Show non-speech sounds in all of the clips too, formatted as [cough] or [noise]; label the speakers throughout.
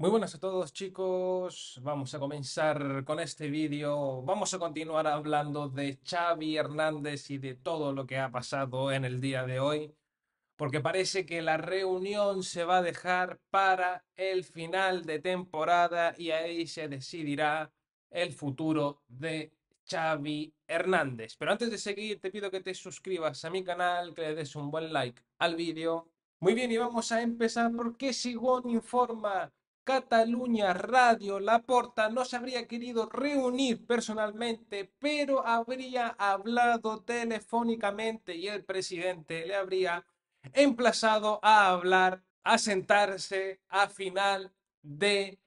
Speaker 1: Muy buenas a todos chicos, vamos a comenzar con este vídeo, vamos a continuar hablando de Xavi Hernández y de todo lo que ha pasado en el día de hoy, porque parece que la reunión se va a dejar para el final de temporada y ahí se decidirá el futuro de Xavi Hernández. Pero antes de seguir te pido que te suscribas a mi canal, que le des un buen like al vídeo. Muy bien, y vamos a empezar porque Sigón informa Cataluña Radio Laporta no se habría querido reunir personalmente, pero habría hablado telefónicamente y el presidente le habría emplazado a hablar, a sentarse a final de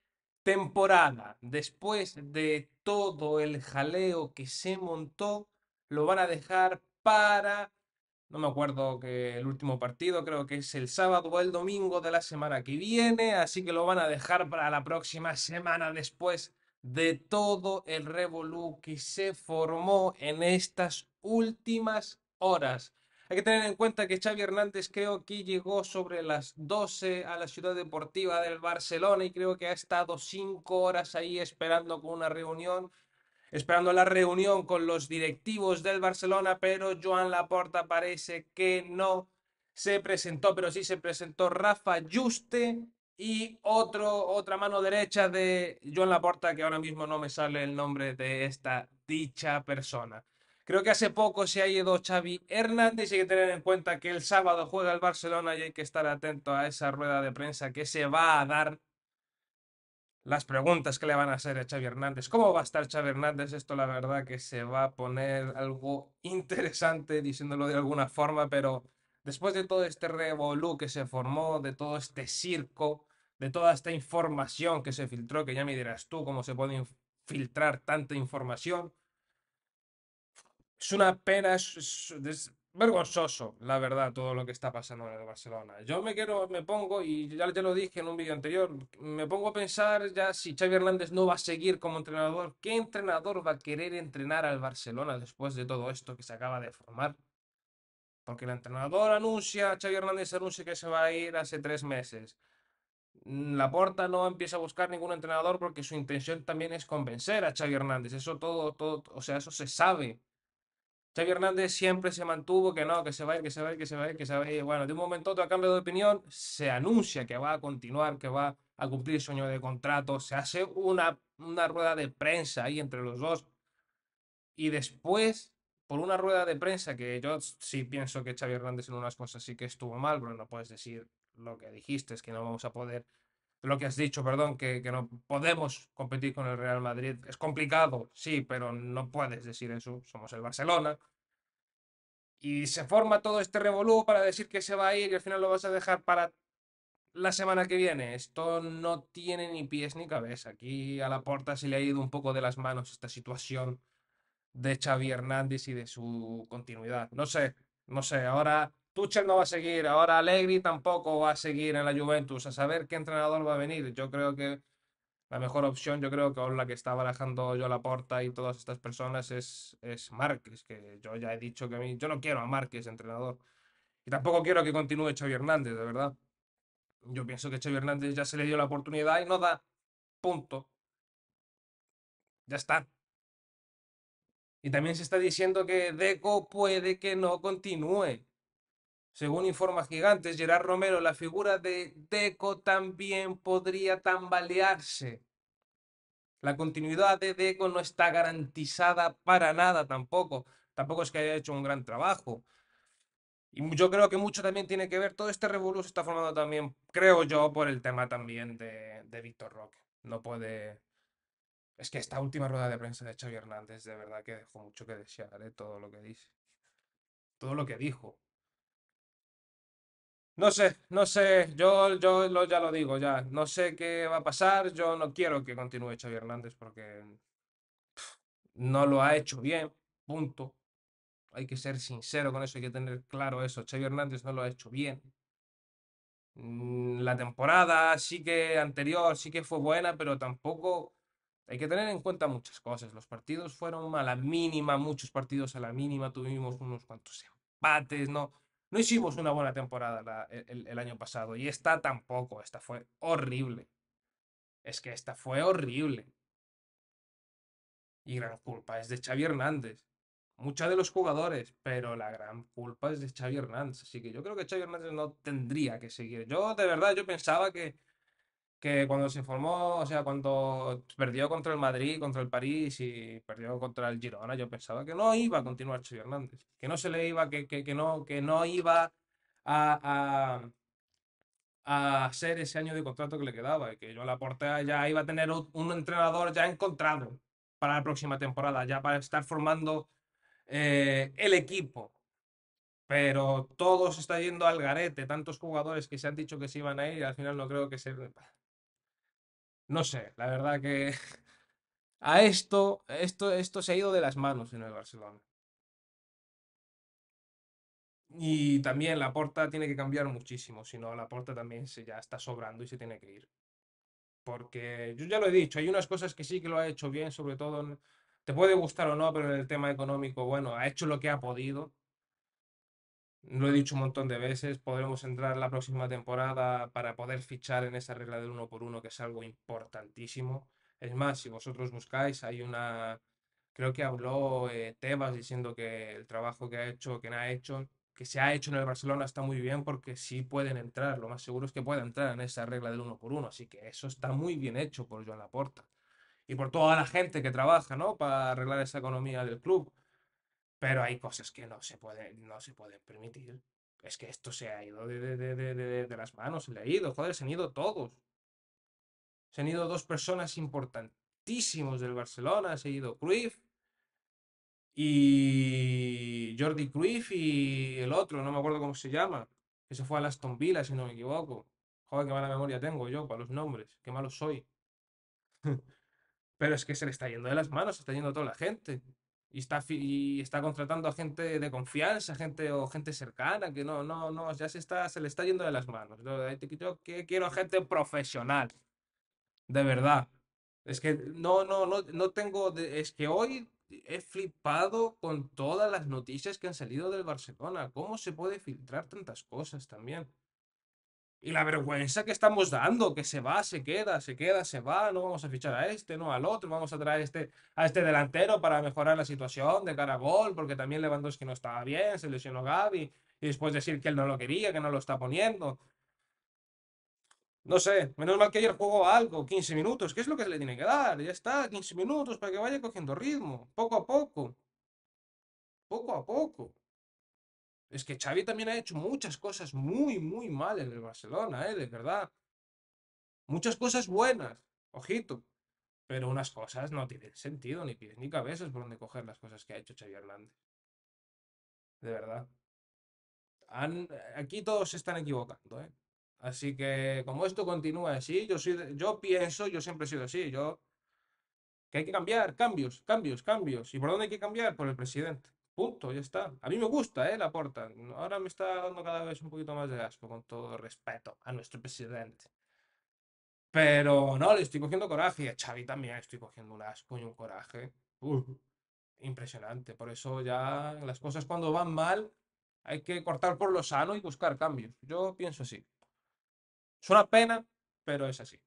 Speaker 1: temporada. Después de todo el jaleo que se montó, lo van a dejar para no me acuerdo que el último partido creo que es el sábado o el domingo de la semana que viene, así que lo van a dejar para la próxima semana después de todo el revolú que se formó en estas últimas horas. Hay que tener en cuenta que Xavi Hernández creo que llegó sobre las 12 a la ciudad deportiva del Barcelona y creo que ha estado cinco horas ahí esperando con una reunión esperando la reunión con los directivos del Barcelona, pero Joan Laporta parece que no se presentó, pero sí se presentó Rafa Juste y otro, otra mano derecha de Joan Laporta, que ahora mismo no me sale el nombre de esta dicha persona. Creo que hace poco se ha ido Xavi Hernández hay que tener en cuenta que el sábado juega el Barcelona y hay que estar atento a esa rueda de prensa que se va a dar las preguntas que le van a hacer a Xavi Hernández. ¿Cómo va a estar Xavi Hernández? Esto la verdad que se va a poner algo interesante, diciéndolo de alguna forma, pero después de todo este revolú que se formó, de todo este circo, de toda esta información que se filtró, que ya me dirás tú cómo se puede filtrar tanta información. Es una pena, vergonzoso, la verdad, todo lo que está pasando en el Barcelona. Yo me quiero, me pongo, y ya te lo dije en un vídeo anterior, me pongo a pensar ya si Xavi Hernández no va a seguir como entrenador, ¿qué entrenador va a querer entrenar al Barcelona después de todo esto que se acaba de formar? Porque el entrenador anuncia, Xavi Hernández anuncia que se va a ir hace tres meses. Mm, la Puerta no empieza a buscar ningún entrenador porque su intención también es convencer a Xavi Hernández. Eso todo, todo, o sea, eso se sabe. Xavi Hernández siempre se mantuvo que no, que se va a ir, que se va a ir, que se va a ir, que se va Bueno, de un momento a otro, a cambio de opinión, se anuncia que va a continuar, que va a cumplir sueño de contrato. Se hace una, una rueda de prensa ahí entre los dos. Y después, por una rueda de prensa, que yo sí pienso que Xavi Hernández en unas cosas sí que estuvo mal, pero no puedes decir lo que dijiste, es que no vamos a poder lo que has dicho, perdón, que, no podemos competir con el Real Madrid. Es complicado, sí, pero no puedes decir eso. Somos el Barcelona. Y se forma todo este revolú para decir que se va a ir y al final lo vas a dejar para la semana que viene. Esto no tiene ni pies ni cabeza. Aquí a la puerta se le ha ido un poco de las manos esta situación de Xavi Hernández y de su continuidad. No sé, no sé, ahora Tuchel no va a seguir, ahora Alegri tampoco va a seguir en la Juventus. A saber qué entrenador va a venir. Yo creo que la mejor opción, yo creo que la que está barajando yo la porta y todas estas personas es, es Márquez, que yo ya he dicho que a mí, yo no quiero a Márquez entrenador. Y tampoco quiero que continúe Xavi Hernández, de verdad. Yo pienso que Xavi Hernández ya se le dio la oportunidad y no da. Punto. Ya está. Y también se está diciendo que Deco puede que no continúe. Según informa Gigantes, Gerard Romero, la figura de Deco también podría tambalearse. La continuidad de Deco no está garantizada para nada tampoco. Tampoco es que haya hecho un gran trabajo. Y yo creo que mucho también tiene que ver, todo este revuelo está formando también, creo yo, por el tema también de, de Víctor Roque. No puede... Es que esta última rueda de prensa de Xavi Hernández de verdad que dejó mucho que desear, ¿eh? todo lo que dice. Todo lo que dijo. No sé, no sé, yo, yo ya lo digo, ya, no sé qué va a pasar, yo no quiero que continúe Xavi Hernández porque no lo ha hecho bien, punto. Hay que ser sincero con eso, hay que tener claro eso, Xavi Hernández no lo ha hecho bien. Mm, la temporada sí que anterior, sí que fue buena, pero tampoco hay que tener en cuenta muchas cosas. Los partidos fueron a la mínima, muchos partidos a la mínima, tuvimos unos cuantos empates, ¿no? No hicimos una buena temporada e, el, año pasado y esta tampoco, esta fue horrible. Es que esta fue horrible. Y gran culpa es de Xavi Hernández. Mucha de los jugadores, pero la gran culpa es de Xavi Hernández. Así que yo creo que Xavi Hernández no tendría que seguir. Yo de verdad, yo pensaba que que cuando se formó, o sea, cuando perdió contra el Madrid, contra el París y perdió contra el Girona, yo pensaba que no iba a continuar Xavi Hernández, que no se le iba, que, no, que no iba a, hacer ese año de contrato que le quedaba, y que yo la aporté, ya iba a tener un, entrenador ya encontrado para la próxima temporada, ya para estar formando eh, el equipo. Pero todo se está yendo al garete, tantos jugadores que se han dicho que se iban a ir y al final no creo que se no sé, la verdad que [laughs] a esto, esto, esto se ha ido de las manos en el Barcelona. Y también la porta tiene que cambiar muchísimo, si no, la porta también se ya está sobrando y se tiene que ir. Porque yo ya lo he dicho, hay unas cosas que sí que lo ha hecho bien, sobre todo, te puede gustar o no, pero en el tema económico, bueno, ha hecho lo que ha podido. Lo he dicho un montón de veces, podremos entrar la próxima temporada para poder fichar en esa regla del uno por uno, que es algo importantísimo. Es más, si vosotros buscáis, hay una, creo que habló eh, Tebas diciendo que el trabajo que ha hecho, que ha hecho, que se ha hecho en el Barcelona está muy bien porque sí pueden entrar, lo más seguro es que puedan entrar en esa regla del uno por uno, así que eso está muy bien hecho por Joan Laporta y por toda la gente que trabaja, ¿no? Para arreglar esa economía del club. Pero hay cosas que no se pueden, no se pueden permitir. Es que esto se ha ido de, las manos, se le ha ido, joder, se han ido todos. Se han ido dos personas importantísimos del Barcelona, se ha ido Cruyff y Jordi Cruyff y el otro, no me acuerdo cómo se llama, Ese fue a Aston Villa, si no me equivoco. Joder, qué mala memoria tengo yo para los nombres, qué malo soy. [laughs] Pero es que se le está yendo de las manos, se está yendo toda la gente y está, está contratando a gente de confianza, gente o gente cercana, que no, no, no, ya se, está, se le está yendo de las manos. Yo quiero gente profesional, de verdad. Es que no, no, no, tengo, es que hoy he flipado con todas las noticias que han salido del Barcelona. ¿Cómo se puede filtrar tantas cosas también? Y la vergüenza que estamos dando, que se va, se queda, se queda, se va, no vamos a fichar a este, no al otro, vamos a traer este, a este delantero para mejorar la situación de cara a gol, porque también Lewandowski no estaba bien, se lesionó Gaby, y después decir que él no lo quería, que no lo está poniendo. No sé, menos mal que ayer jugó algo, 15 minutos, ¿qué es lo que se le tiene que dar? Ya está, 15 minutos para que vaya cogiendo ritmo, poco a poco. Poco a poco. Es que Xavi también ha hecho muchas cosas muy, muy mal en el Barcelona, ¿eh? de verdad. Muchas cosas buenas, ojito. Pero unas cosas no tienen sentido, ni pies ni cabezas por donde coger las cosas que ha hecho Xavi Hernández. De verdad. aquí todos se están equivocando, ¿eh? Así que como esto continúa así, yo, soy, yo pienso, yo siempre he sido así, yo que hay que cambiar, cambios, cambios, cambios. ¿Y por dónde hay que cambiar? Por el presidente. Punto, ya está. A mí me gusta, ¿eh? La porta. Ahora me está dando cada vez un poquito más de asco, con todo respeto a nuestro presidente. Pero no, le estoy cogiendo coraje. Y a Xavi también estoy cogiendo un asco y un coraje. impresionante. Por eso ya las cosas cuando van mal hay que cortar por lo sano y buscar cambios. Yo pienso así. Es una pena, pero es así.